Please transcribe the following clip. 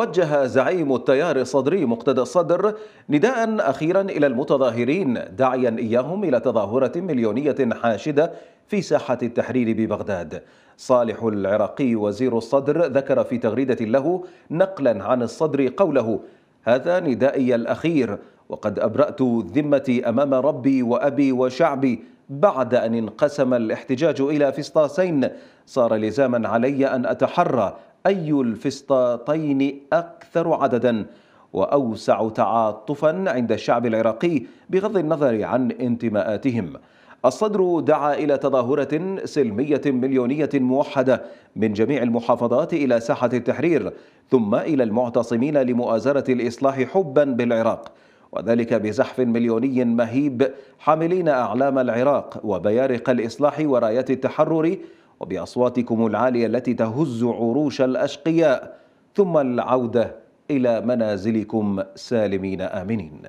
وجه زعيم التيار الصدري مقتدى الصدر نداء أخيرا إلى المتظاهرين داعيا إياهم إلى تظاهرة مليونية حاشدة في ساحة التحرير ببغداد صالح العراقي وزير الصدر ذكر في تغريدة له نقلا عن الصدر قوله هذا ندائي الأخير وقد أبرأت ذمتي أمام ربي وأبي وشعبي بعد أن انقسم الاحتجاج إلى فسطاسين صار لزاما علي أن أتحرى أي الفسطاطين أكثر عددا وأوسع تعاطفا عند الشعب العراقي بغض النظر عن انتماءاتهم الصدر دعا إلى تظاهرة سلمية مليونية موحدة من جميع المحافظات إلى ساحة التحرير ثم إلى المعتصمين لمؤازرة الإصلاح حبا بالعراق وذلك بزحف مليوني مهيب حاملين أعلام العراق وبيارق الإصلاح ورايات التحرر وبأصواتكم العالية التي تهز عروش الأشقياء ثم العودة إلى منازلكم سالمين آمنين